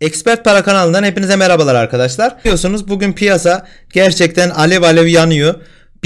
Expert Para kanalından hepinize merhabalar arkadaşlar. Biliyorsunuz bugün piyasa gerçekten alev alev yanıyor.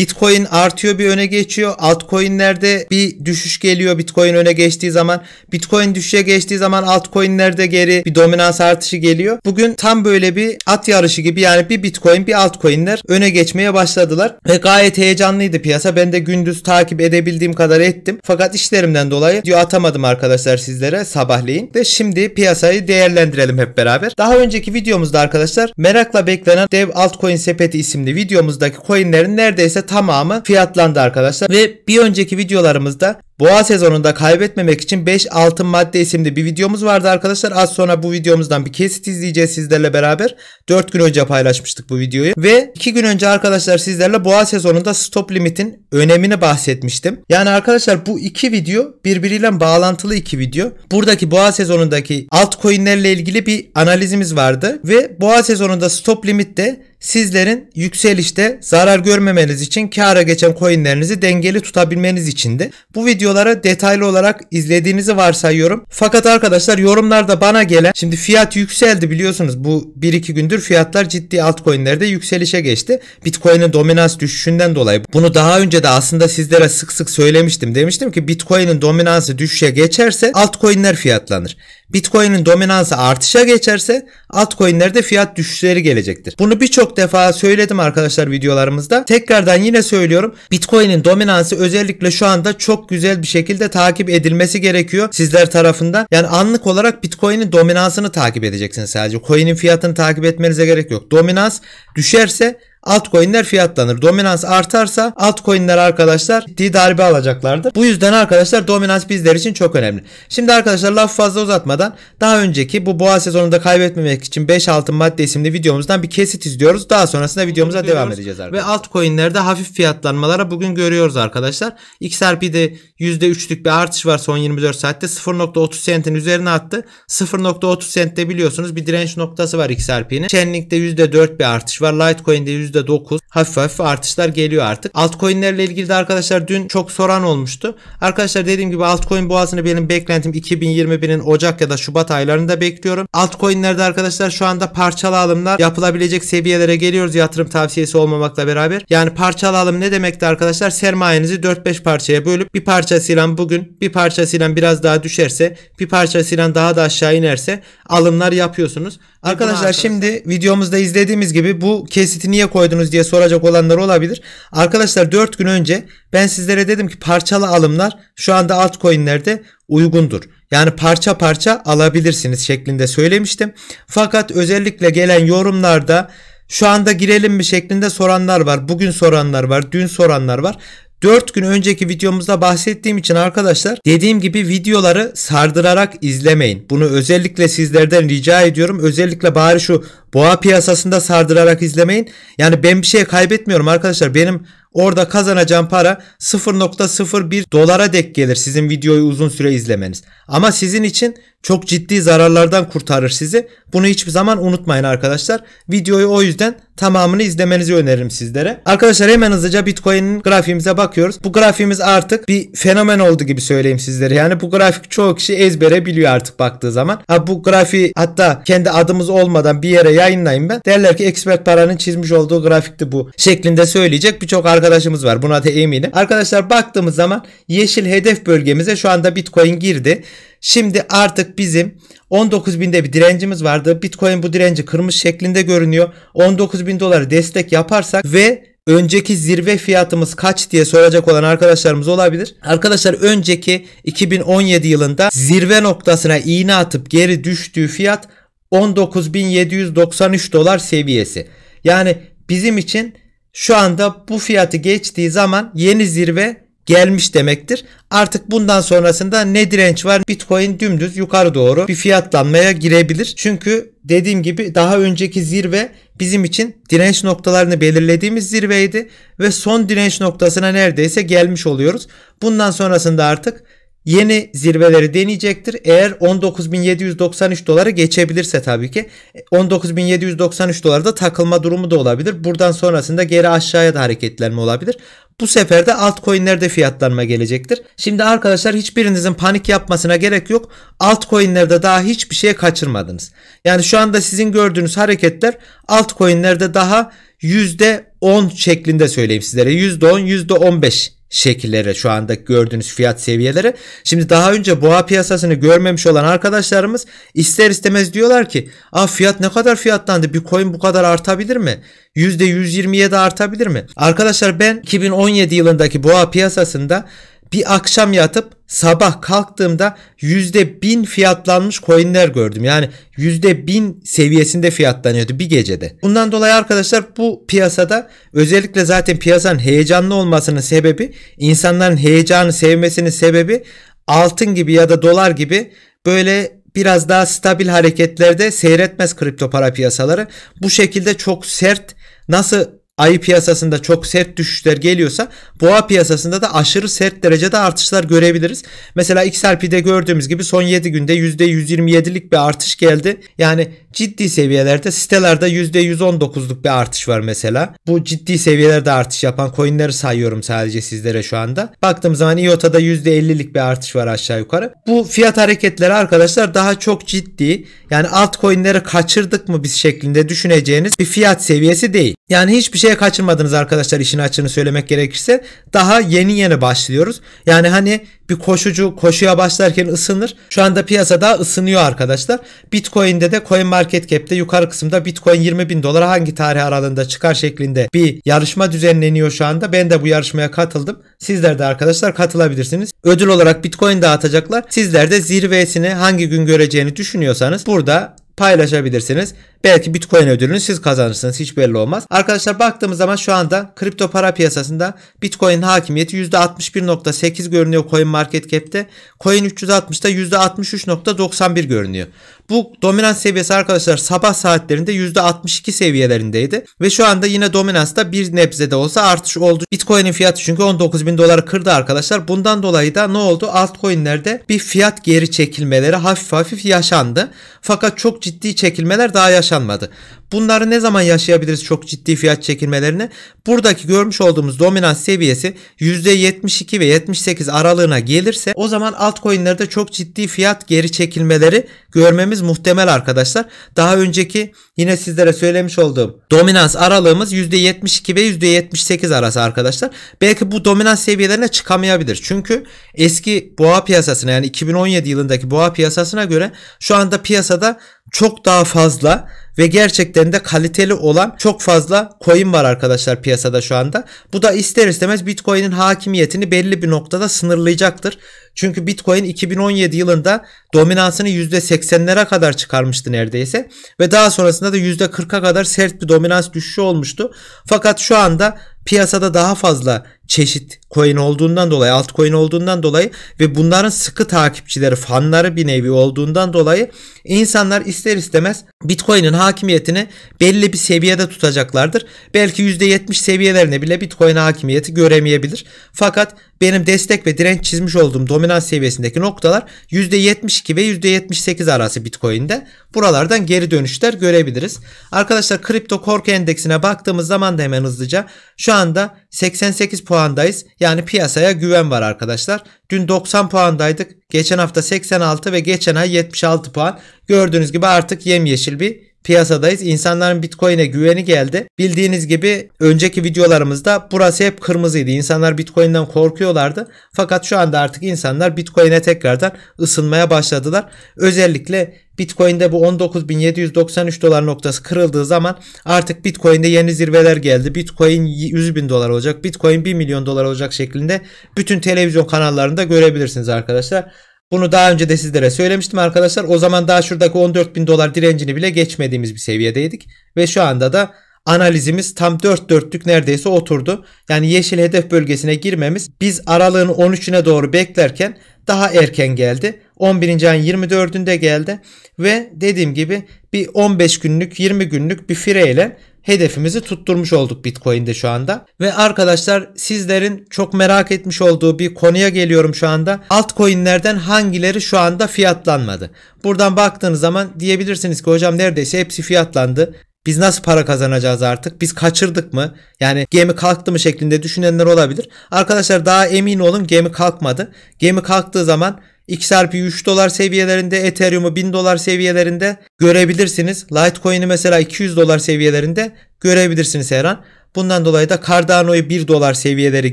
Bitcoin artıyor bir öne geçiyor. Altcoin'lerde bir düşüş geliyor Bitcoin öne geçtiği zaman. Bitcoin düşüşe geçtiği zaman altcoin'lerde geri bir dominans artışı geliyor. Bugün tam böyle bir at yarışı gibi yani bir Bitcoin bir altcoin'ler öne geçmeye başladılar. Ve gayet heyecanlıydı piyasa. Ben de gündüz takip edebildiğim kadar ettim. Fakat işlerimden dolayı diyor atamadım arkadaşlar sizlere sabahleyin. Ve şimdi piyasayı değerlendirelim hep beraber. Daha önceki videomuzda arkadaşlar merakla beklenen dev altcoin sepeti isimli videomuzdaki coinlerin neredeyse tamamı fiyatlandı arkadaşlar. Ve bir önceki videolarımızda boğa sezonunda kaybetmemek için 5 altın madde isimli bir videomuz vardı arkadaşlar. Az sonra bu videomuzdan bir kesit izleyeceğiz sizlerle beraber. 4 gün önce paylaşmıştık bu videoyu. Ve 2 gün önce arkadaşlar sizlerle boğa sezonunda stop limitin önemini bahsetmiştim. Yani arkadaşlar bu iki video birbiriyle bağlantılı iki video. Buradaki boğa sezonundaki altcoin'lerle ilgili bir analizimiz vardı. Ve boğa sezonunda stop limitte sizlerin yükselişte zarar görmemeniz için kâra geçen coinlerinizi dengeli tutabilmeniz için de bu videoları detaylı olarak izlediğinizi varsayıyorum. Fakat arkadaşlar yorumlarda bana gelen şimdi fiyat yükseldi biliyorsunuz bu 1-2 gündür fiyatlar ciddi altcoinlerde yükselişe geçti. Bitcoin'in dominans düşüşünden dolayı bunu daha önce de aslında sizlere sık sık söylemiştim. Demiştim ki Bitcoin'in dominansı düşüşe geçerse altcoinler fiyatlanır. Bitcoin'in dominansı artışa geçerse altcoin'lerde fiyat düşüşleri gelecektir. Bunu birçok defa söyledim arkadaşlar videolarımızda. Tekrardan yine söylüyorum. Bitcoin'in dominansı özellikle şu anda çok güzel bir şekilde takip edilmesi gerekiyor sizler tarafından. Yani anlık olarak Bitcoin'in dominansını takip edeceksiniz sadece. Coin'in fiyatını takip etmenize gerek yok. Dominans düşerse altcoin'ler fiyatlanır. Dominans artarsa altcoin'ler arkadaşlar ciddi darbe alacaklardır. Bu yüzden arkadaşlar dominans bizler için çok önemli. Şimdi arkadaşlar laf fazla uzatmadan daha önceki bu boğa sezonunda kaybetmemek için 5 altın madde isimli videomuzdan bir kesit izliyoruz. Daha sonrasında videomuza devam edeceğiz arkadaşlar. Ve altcoin'lerde hafif fiyatlanmalara bugün görüyoruz arkadaşlar. XRP'de %3'lük bir artış var son 24 saatte. 0.30 sentin üzerine attı. 0.30 sentte biliyorsunuz bir direnç noktası var XRP'nin. Chainlink'te %4 bir artış var. Litecoin'de %4 %9 hafif hafif artışlar geliyor artık. Altcoin'lerle ilgili de arkadaşlar dün çok soran olmuştu. Arkadaşlar dediğim gibi altcoin boğazını benim beklentim 2021'in Ocak ya da Şubat aylarında bekliyorum. Altcoin'lerde arkadaşlar şu anda parçalı alımlar yapılabilecek seviyelere geliyoruz yatırım tavsiyesi olmamakla beraber. Yani parçalı alım ne demekti arkadaşlar? Sermayenizi 4-5 parçaya bölüp bir parçasıyla bugün bir parçasıyla biraz daha düşerse bir parçasıyla daha da aşağı inerse alımlar yapıyorsunuz. Arkadaşlar şimdi videomuzda izlediğimiz gibi bu kesiti niye koydunuz diye soracak olanlar olabilir. Arkadaşlar 4 gün önce ben sizlere dedim ki parçalı alımlar şu anda altcoin'lerde uygundur. Yani parça parça alabilirsiniz şeklinde söylemiştim. Fakat özellikle gelen yorumlarda şu anda girelim mi şeklinde soranlar var. Bugün soranlar var. Dün soranlar var. 4 gün önceki videomuzda bahsettiğim için arkadaşlar dediğim gibi videoları sardırarak izlemeyin. Bunu özellikle sizlerden rica ediyorum. Özellikle bari şu boğa piyasasında sardırarak izlemeyin. Yani ben bir şey kaybetmiyorum arkadaşlar. Benim orada kazanacağım para 0.01 dolara dek gelir sizin videoyu uzun süre izlemeniz. Ama sizin için çok ciddi zararlardan kurtarır sizi. Bunu hiçbir zaman unutmayın arkadaşlar. Videoyu o yüzden tamamını izlemenizi öneririm sizlere. Arkadaşlar hemen hızlıca Bitcoin'in grafiğimize bakıyoruz. Bu grafiğimiz artık bir fenomen oldu gibi söyleyeyim sizlere. Yani bu grafik çoğu kişi ezbere biliyor artık baktığı zaman. Ha, bu grafiği hatta kendi adımız olmadan bir yere yayınlayayım ben. Derler ki expert paranın çizmiş olduğu grafikti bu şeklinde söyleyecek birçok arkadaşımız var. Buna da eminim. Arkadaşlar baktığımız zaman yeşil hedef bölgemize şu anda Bitcoin girdi. Şimdi artık bizim 19.000'de bir direncimiz vardı. Bitcoin bu direnci kırmış şeklinde görünüyor. 19.000 doları destek yaparsak ve önceki zirve fiyatımız kaç diye soracak olan arkadaşlarımız olabilir. Arkadaşlar önceki 2017 yılında zirve noktasına iğne atıp geri düştüğü fiyat 19.793 dolar seviyesi. Yani bizim için şu anda bu fiyatı geçtiği zaman yeni zirve gelmiş demektir. Artık bundan sonrasında ne direnç var? Bitcoin dümdüz yukarı doğru bir fiyatlanmaya girebilir. Çünkü dediğim gibi daha önceki zirve bizim için direnç noktalarını belirlediğimiz zirveydi ve son direnç noktasına neredeyse gelmiş oluyoruz. Bundan sonrasında artık yeni zirveleri deneyecektir. Eğer 19.793 doları geçebilirse tabii ki 19.793 dolarda takılma durumu da olabilir. Buradan sonrasında geri aşağıya da hareketlenme olabilir. Bu sefer de altcoin'lerde fiyatlanma gelecektir. Şimdi arkadaşlar hiçbirinizin panik yapmasına gerek yok. Altcoin'lerde daha hiçbir şey kaçırmadınız. Yani şu anda sizin gördüğünüz hareketler altcoin'lerde daha %10 şeklinde söyleyeyim sizlere. %10, %15 şekillere şu anda gördüğünüz fiyat seviyeleri. Şimdi daha önce boğa piyasasını görmemiş olan arkadaşlarımız ister istemez diyorlar ki Aa, fiyat ne kadar fiyatlandı bir coin bu kadar artabilir mi? %127 artabilir mi? Arkadaşlar ben 2017 yılındaki boğa piyasasında bir akşam yatıp sabah kalktığımda yüzde bin fiyatlanmış coinler gördüm. Yani yüzde bin seviyesinde fiyatlanıyordu bir gecede. Bundan dolayı arkadaşlar bu piyasada özellikle zaten piyasanın heyecanlı olmasının sebebi insanların heyecanı sevmesinin sebebi altın gibi ya da dolar gibi böyle biraz daha stabil hareketlerde seyretmez kripto para piyasaları. Bu şekilde çok sert nasıl ayı piyasasında çok sert düşüşler geliyorsa boğa piyasasında da aşırı sert derecede artışlar görebiliriz. Mesela XRP'de gördüğümüz gibi son 7 günde %127'lik bir artış geldi. Yani ciddi seviyelerde sitelerde %119'luk bir artış var mesela. Bu ciddi seviyelerde artış yapan coinleri sayıyorum sadece sizlere şu anda. Baktığım zaman IOTA'da %50'lik bir artış var aşağı yukarı. Bu fiyat hareketleri arkadaşlar daha çok ciddi. Yani altcoin'leri kaçırdık mı biz şeklinde düşüneceğiniz bir fiyat seviyesi değil. Yani hiçbir şeye kaçırmadınız arkadaşlar işin açığını söylemek gerekirse. Daha yeni yeni başlıyoruz. Yani hani bir koşucu koşuya başlarken ısınır. Şu anda piyasada ısınıyor arkadaşlar. Bitcoin'de de Coin Market Cap'te yukarı kısımda Bitcoin 20 bin dolara hangi tarih aralığında çıkar şeklinde bir yarışma düzenleniyor şu anda. Ben de bu yarışmaya katıldım. Sizler de arkadaşlar katılabilirsiniz. Ödül olarak Bitcoin dağıtacaklar. Sizler de zirvesini hangi gün göreceğini düşünüyorsanız burada paylaşabilirsiniz. Belki Bitcoin ödülünü siz kazanırsınız. Hiç belli olmaz. Arkadaşlar baktığımız zaman şu anda kripto para piyasasında Bitcoin hakimiyeti %61.8 görünüyor Coin Market Cap'te. Coin 360'da %63.91 görünüyor. Bu dominans seviyesi arkadaşlar sabah saatlerinde %62 seviyelerindeydi. Ve şu anda yine dominansta bir nebze de olsa artış oldu. Bitcoin'in fiyatı çünkü 19 bin doları kırdı arkadaşlar. Bundan dolayı da ne oldu? Altcoin'lerde bir fiyat geri çekilmeleri hafif hafif yaşandı. Fakat çok ciddi çekilmeler daha yaşanmadı. Bunları ne zaman yaşayabiliriz çok ciddi fiyat çekilmelerini? Buradaki görmüş olduğumuz dominans seviyesi %72 ve 78 aralığına gelirse o zaman altcoin'lerde çok ciddi fiyat geri çekilmeleri görmemiz muhtemel arkadaşlar. Daha önceki yine sizlere söylemiş olduğum dominans aralığımız %72 ve %78 arası arkadaşlar. Belki bu dominans seviyelerine çıkamayabilir. Çünkü eski boğa piyasasına yani 2017 yılındaki boğa piyasasına göre şu anda piyasada çok daha fazla ve gerçekten de kaliteli olan çok fazla coin var arkadaşlar piyasada şu anda. Bu da ister istemez Bitcoin'in hakimiyetini belli bir noktada sınırlayacaktır. Çünkü Bitcoin 2017 yılında dominansını %80'lere kadar çıkarmıştı neredeyse ve daha sonrasında da %40'a kadar sert bir dominans düşüşü olmuştu. Fakat şu anda piyasada daha fazla çeşit coin olduğundan dolayı altcoin olduğundan dolayı ve bunların sıkı takipçileri fanları bir nevi olduğundan dolayı insanlar ister istemez bitcoin'in hakimiyetini belli bir seviyede tutacaklardır. Belki %70 seviyelerine bile bitcoin hakimiyeti göremeyebilir. Fakat benim destek ve direnç çizmiş olduğum dominans seviyesindeki noktalar %72 ve %78 arası Bitcoin'de. Buralardan geri dönüşler görebiliriz. Arkadaşlar kripto korku endeksine baktığımız zaman da hemen hızlıca şu anda 88 puandayız. Yani piyasaya güven var arkadaşlar. Dün 90 puandaydık. Geçen hafta 86 ve geçen ay 76 puan. Gördüğünüz gibi artık yemyeşil bir piyasadayız. İnsanların Bitcoin'e güveni geldi. Bildiğiniz gibi önceki videolarımızda burası hep kırmızıydı. İnsanlar Bitcoin'den korkuyorlardı. Fakat şu anda artık insanlar Bitcoin'e tekrardan ısınmaya başladılar. Özellikle Bitcoin'de bu 19.793 dolar noktası kırıldığı zaman artık Bitcoin'de yeni zirveler geldi. Bitcoin 100 bin dolar olacak. Bitcoin 1 milyon dolar olacak şeklinde bütün televizyon kanallarında görebilirsiniz arkadaşlar. Bunu daha önce de sizlere söylemiştim arkadaşlar. O zaman daha şuradaki 14 bin dolar direncini bile geçmediğimiz bir seviyedeydik. Ve şu anda da analizimiz tam 4 dörtlük neredeyse oturdu. Yani yeşil hedef bölgesine girmemiz biz aralığın 13'üne doğru beklerken daha erken geldi. 11. ayın 24'ünde geldi ve dediğim gibi bir 15 günlük 20 günlük bir fireyle hedefimizi tutturmuş olduk Bitcoin'de şu anda. Ve arkadaşlar sizlerin çok merak etmiş olduğu bir konuya geliyorum şu anda. Altcoin'lerden hangileri şu anda fiyatlanmadı? Buradan baktığınız zaman diyebilirsiniz ki hocam neredeyse hepsi fiyatlandı. Biz nasıl para kazanacağız artık? Biz kaçırdık mı? Yani gemi kalktı mı şeklinde düşünenler olabilir. Arkadaşlar daha emin olun gemi kalkmadı. Gemi kalktığı zaman XRP 3 dolar seviyelerinde, Ethereum'u 1000 dolar seviyelerinde görebilirsiniz. Litecoin'i mesela 200 dolar seviyelerinde görebilirsiniz her an. Bundan dolayı da Cardano'yu 1 dolar seviyeleri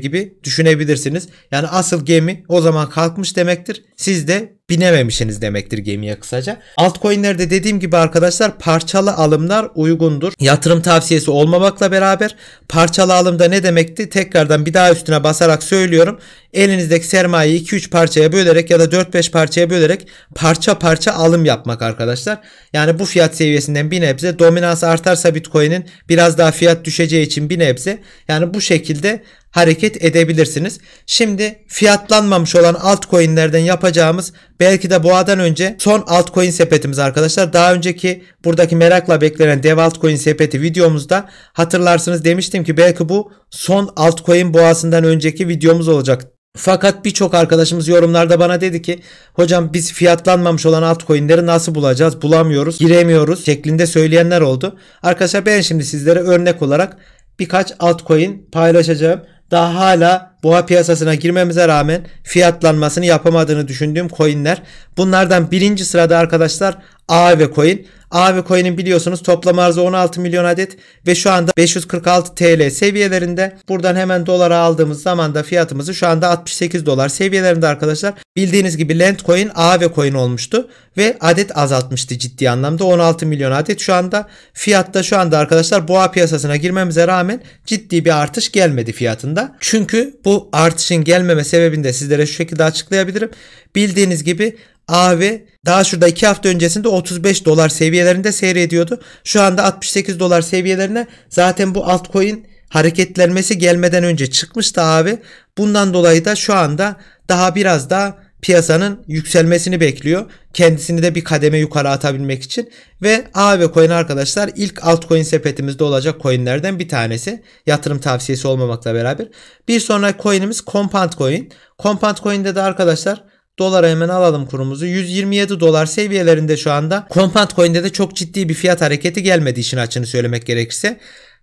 gibi düşünebilirsiniz. Yani asıl gemi o zaman kalkmış demektir. Siz de binememişsiniz demektir gemiye kısaca. Altcoin'lerde dediğim gibi arkadaşlar parçalı alımlar uygundur. Yatırım tavsiyesi olmamakla beraber parçalı alımda ne demekti? Tekrardan bir daha üstüne basarak söylüyorum. Elinizdeki sermayeyi 2-3 parçaya bölerek ya da 4-5 parçaya bölerek parça parça alım yapmak arkadaşlar. Yani bu fiyat seviyesinden bir nebze dominans artarsa Bitcoin'in biraz daha fiyat düşeceği için bir nebze yani bu şekilde hareket edebilirsiniz. Şimdi fiyatlanmamış olan altcoin'lerden yapacağımız belki de boğadan önce son altcoin sepetimiz arkadaşlar. Daha önceki buradaki merakla beklenen dev altcoin sepeti videomuzda hatırlarsınız demiştim ki belki bu son altcoin boğasından önceki videomuz olacak fakat birçok arkadaşımız yorumlarda bana dedi ki hocam biz fiyatlanmamış olan altcoin'leri nasıl bulacağız? Bulamıyoruz, giremiyoruz şeklinde söyleyenler oldu. Arkadaşlar ben şimdi sizlere örnek olarak birkaç altcoin paylaşacağım daha hala boğa piyasasına girmemize rağmen fiyatlanmasını yapamadığını düşündüğüm coinler. Bunlardan birinci sırada arkadaşlar Aave Coin. Aave Coin'in biliyorsunuz toplam arzı 16 milyon adet ve şu anda 546 TL seviyelerinde. Buradan hemen dolara aldığımız zaman da fiyatımızı şu anda 68 dolar seviyelerinde arkadaşlar. Bildiğiniz gibi Coin, Aave Coin olmuştu ve adet azaltmıştı ciddi anlamda. 16 milyon adet şu anda fiyatta şu anda arkadaşlar boğa piyasasına girmemize rağmen ciddi bir artış gelmedi fiyatında. Çünkü bu artışın gelmeme sebebini de sizlere şu şekilde açıklayabilirim. Bildiğiniz gibi AV daha şurada 2 hafta öncesinde 35 dolar seviyelerinde seyrediyordu. Şu anda 68 dolar seviyelerine zaten bu altcoin hareketlenmesi gelmeden önce çıkmıştı abi. Bundan dolayı da şu anda daha biraz daha piyasanın yükselmesini bekliyor. Kendisini de bir kademe yukarı atabilmek için. Ve AV Coin arkadaşlar ilk altcoin sepetimizde olacak coinlerden bir tanesi. Yatırım tavsiyesi olmamakla beraber. Bir sonraki coinimiz Compound Coin. Compound Coin'de de arkadaşlar Dolara hemen alalım kurumuzu. 127 dolar seviyelerinde şu anda. Compound Coin'de de çok ciddi bir fiyat hareketi gelmedi işin açını söylemek gerekirse.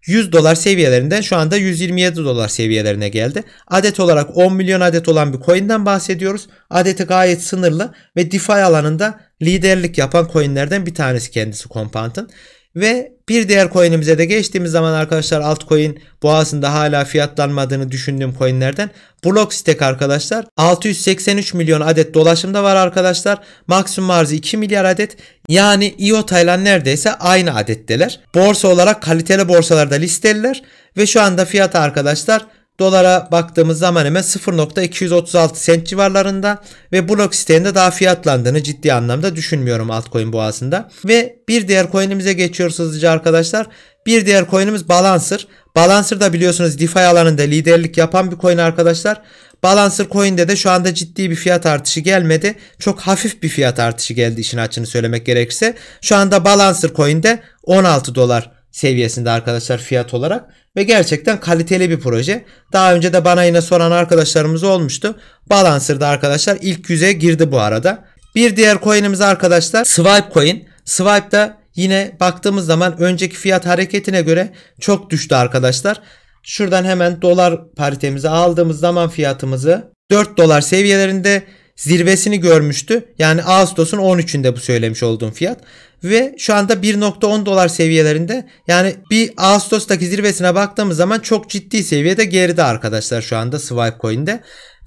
100 dolar seviyelerinden şu anda 127 dolar seviyelerine geldi. Adet olarak 10 milyon adet olan bir coin'den bahsediyoruz. Adeti gayet sınırlı ve DeFi alanında liderlik yapan coin'lerden bir tanesi kendisi Compound'ın. Ve bir diğer coin'imize de geçtiğimiz zaman arkadaşlar altcoin boğazında hala fiyatlanmadığını düşündüğüm coin'lerden Blockstack arkadaşlar 683 milyon adet dolaşımda var arkadaşlar. Maksimum arzı 2 milyar adet. Yani IOTA ile neredeyse aynı adetteler. Borsa olarak kaliteli borsalarda listeliler ve şu anda fiyatı arkadaşlar Dolara baktığımız zaman hemen 0.236 sent civarlarında ve blok siteğinde daha fiyatlandığını ciddi anlamda düşünmüyorum altcoin boğasında. Ve bir diğer coinimize geçiyoruz hızlıca arkadaşlar. Bir diğer coinimiz Balancer. Balancer da biliyorsunuz DeFi alanında liderlik yapan bir coin arkadaşlar. Balancer coin'de de şu anda ciddi bir fiyat artışı gelmedi. Çok hafif bir fiyat artışı geldi işin açını söylemek gerekirse. Şu anda Balancer coin'de 16 dolar seviyesinde arkadaşlar fiyat olarak ve gerçekten kaliteli bir proje. Daha önce de bana yine soran arkadaşlarımız olmuştu. Balancer'da arkadaşlar ilk yüze girdi bu arada. Bir diğer coin'imiz arkadaşlar Swipe Coin. Swipe'da yine baktığımız zaman önceki fiyat hareketine göre çok düştü arkadaşlar. Şuradan hemen dolar paritemizi aldığımız zaman fiyatımızı 4 dolar seviyelerinde zirvesini görmüştü. Yani Ağustos'un 13'ünde bu söylemiş olduğum fiyat. Ve şu anda 1.10 dolar seviyelerinde yani bir Ağustos'taki zirvesine baktığımız zaman çok ciddi seviyede geride arkadaşlar şu anda Swipe Coin'de.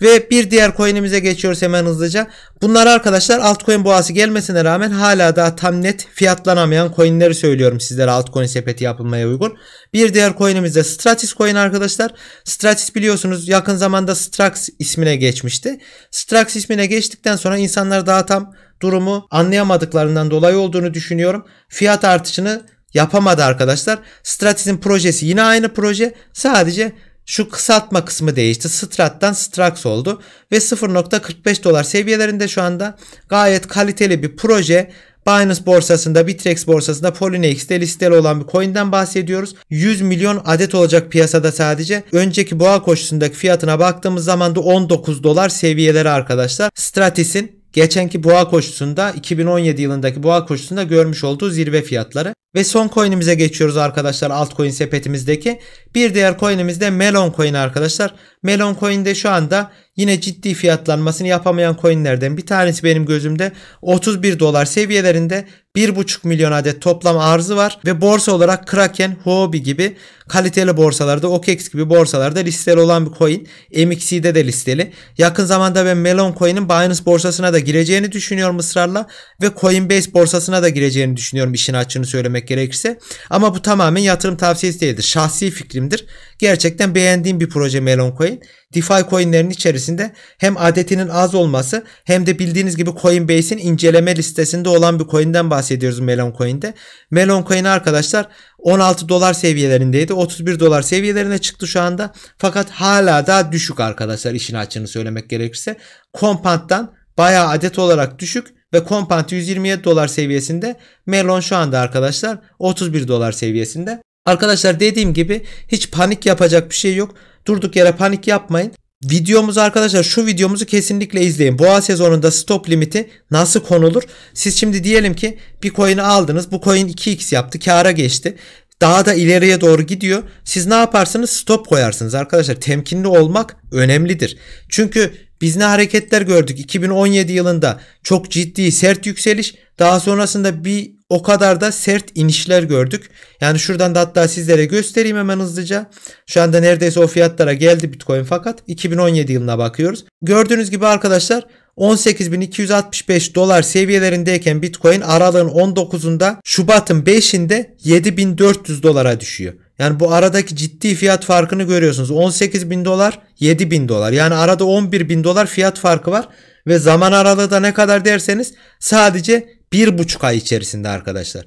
Ve bir diğer coin'imize geçiyoruz hemen hızlıca. Bunlar arkadaşlar altcoin boğası gelmesine rağmen hala daha tam net fiyatlanamayan coin'leri söylüyorum sizlere altcoin sepeti yapılmaya uygun. Bir diğer coin'imiz de Stratis coin arkadaşlar. Stratis biliyorsunuz yakın zamanda Strax ismine geçmişti. Strax ismine geçtikten sonra insanlar daha tam durumu anlayamadıklarından dolayı olduğunu düşünüyorum. Fiyat artışını yapamadı arkadaşlar. Stratis'in projesi yine aynı proje. Sadece şu kısaltma kısmı değişti. Strat'tan Strax oldu ve 0.45 dolar seviyelerinde şu anda gayet kaliteli bir proje. Binance borsasında, Bitrex borsasında, Polynex'te listeli olan bir coin'den bahsediyoruz. 100 milyon adet olacak piyasada sadece. Önceki boğa koşusundaki fiyatına baktığımız zaman da 19 dolar seviyeleri arkadaşlar. Stratis'in geçenki boğa koşusunda 2017 yılındaki boğa koşusunda görmüş olduğu zirve fiyatları. Ve son coin'imize geçiyoruz arkadaşlar altcoin sepetimizdeki. Bir diğer coin'imiz de Melon coin arkadaşlar. Melon de şu anda yine ciddi fiyatlanmasını yapamayan coinlerden bir tanesi benim gözümde 31 dolar seviyelerinde 1,5 milyon adet toplam arzı var ve borsa olarak Kraken, Huobi gibi kaliteli borsalarda, OKEx gibi borsalarda listeli olan bir coin. MXC'de de listeli. Yakın zamanda ben Melon Coin'in Binance borsasına da gireceğini düşünüyorum ısrarla ve Coinbase borsasına da gireceğini düşünüyorum işin açığını söylemek gerekirse. Ama bu tamamen yatırım tavsiyesi değildir. Şahsi fikrimdir. Gerçekten beğendiğim bir proje Melon Coin coin. DeFi coinlerin içerisinde hem adetinin az olması hem de bildiğiniz gibi Coinbase'in inceleme listesinde olan bir coin'den bahsediyoruz Melon Coin'de. Melon Coin arkadaşlar 16 dolar seviyelerindeydi. 31 dolar seviyelerine çıktı şu anda. Fakat hala daha düşük arkadaşlar işin açığını söylemek gerekirse. Compound'dan bayağı adet olarak düşük ve Compound 127 dolar seviyesinde. Melon şu anda arkadaşlar 31 dolar seviyesinde. Arkadaşlar dediğim gibi hiç panik yapacak bir şey yok. Durduk yere panik yapmayın. Videomuzu arkadaşlar şu videomuzu kesinlikle izleyin. Boğa sezonunda stop limiti nasıl konulur? Siz şimdi diyelim ki bir coin'i aldınız. Bu coin 2x yaptı. Kâra geçti. Daha da ileriye doğru gidiyor. Siz ne yaparsınız? Stop koyarsınız arkadaşlar. Temkinli olmak önemlidir. Çünkü biz ne hareketler gördük? 2017 yılında çok ciddi sert yükseliş. Daha sonrasında bir o kadar da sert inişler gördük. Yani şuradan da hatta sizlere göstereyim hemen hızlıca. Şu anda neredeyse o fiyatlara geldi Bitcoin fakat 2017 yılına bakıyoruz. Gördüğünüz gibi arkadaşlar 18.265 dolar seviyelerindeyken Bitcoin aralığın 19'unda Şubat'ın 5'inde 7.400 dolara düşüyor. Yani bu aradaki ciddi fiyat farkını görüyorsunuz. 18.000 dolar 7.000 dolar. Yani arada 11.000 dolar fiyat farkı var. Ve zaman aralığı da ne kadar derseniz sadece bir buçuk ay içerisinde arkadaşlar.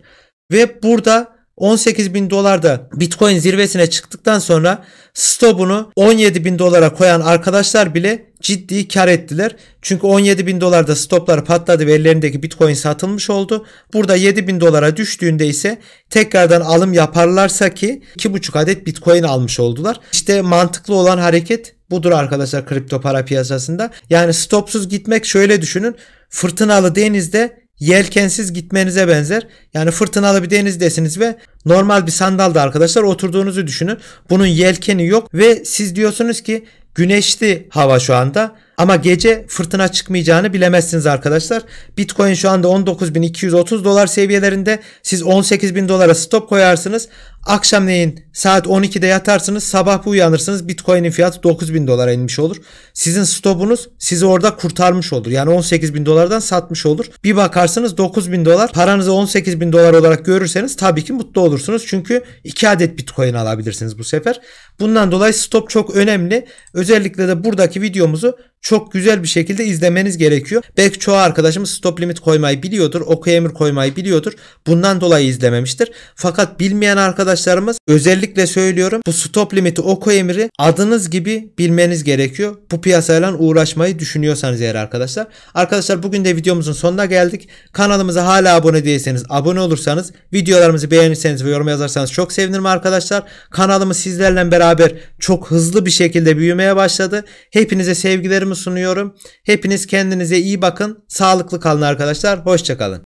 Ve burada 18 bin dolarda Bitcoin zirvesine çıktıktan sonra stopunu 17 bin dolara koyan arkadaşlar bile ciddi kar ettiler. Çünkü 17 bin dolarda stoplar patladı ve ellerindeki Bitcoin satılmış oldu. Burada 7 bin dolara düştüğünde ise tekrardan alım yaparlarsa ki 2,5 adet Bitcoin almış oldular. İşte mantıklı olan hareket budur arkadaşlar kripto para piyasasında. Yani stopsuz gitmek şöyle düşünün. Fırtınalı denizde yelkensiz gitmenize benzer. Yani fırtınalı bir denizdesiniz ve normal bir sandalda arkadaşlar oturduğunuzu düşünün. Bunun yelkeni yok ve siz diyorsunuz ki güneşli hava şu anda ama gece fırtına çıkmayacağını bilemezsiniz arkadaşlar. Bitcoin şu anda 19.230 dolar seviyelerinde. Siz 18.000 dolara stop koyarsınız. Akşamleyin saat 12'de yatarsınız. Sabah uyanırsınız. Bitcoin'in fiyatı 9.000 dolara inmiş olur. Sizin stopunuz sizi orada kurtarmış olur. Yani 18.000 dolardan satmış olur. Bir bakarsınız 9.000 dolar. Paranızı 18.000 dolar olarak görürseniz tabii ki mutlu olursunuz. Çünkü 2 adet Bitcoin alabilirsiniz bu sefer. Bundan dolayı stop çok önemli. Özellikle de buradaki videomuzu çok güzel bir şekilde izlemeniz gerekiyor. Belki çoğu arkadaşımız stop limit koymayı biliyordur. Oku emir koymayı biliyordur. Bundan dolayı izlememiştir. Fakat bilmeyen arkadaşlarımız özellikle söylüyorum bu stop limiti oku emiri adınız gibi bilmeniz gerekiyor. Bu piyasayla uğraşmayı düşünüyorsanız eğer arkadaşlar. Arkadaşlar bugün de videomuzun sonuna geldik. Kanalımıza hala abone değilseniz abone olursanız videolarımızı beğenirseniz ve yorum yazarsanız çok sevinirim arkadaşlar. Kanalımız sizlerle beraber çok hızlı bir şekilde büyümeye başladı. Hepinize sevgilerim sunuyorum. Hepiniz kendinize iyi bakın. Sağlıklı kalın arkadaşlar. Hoşçakalın.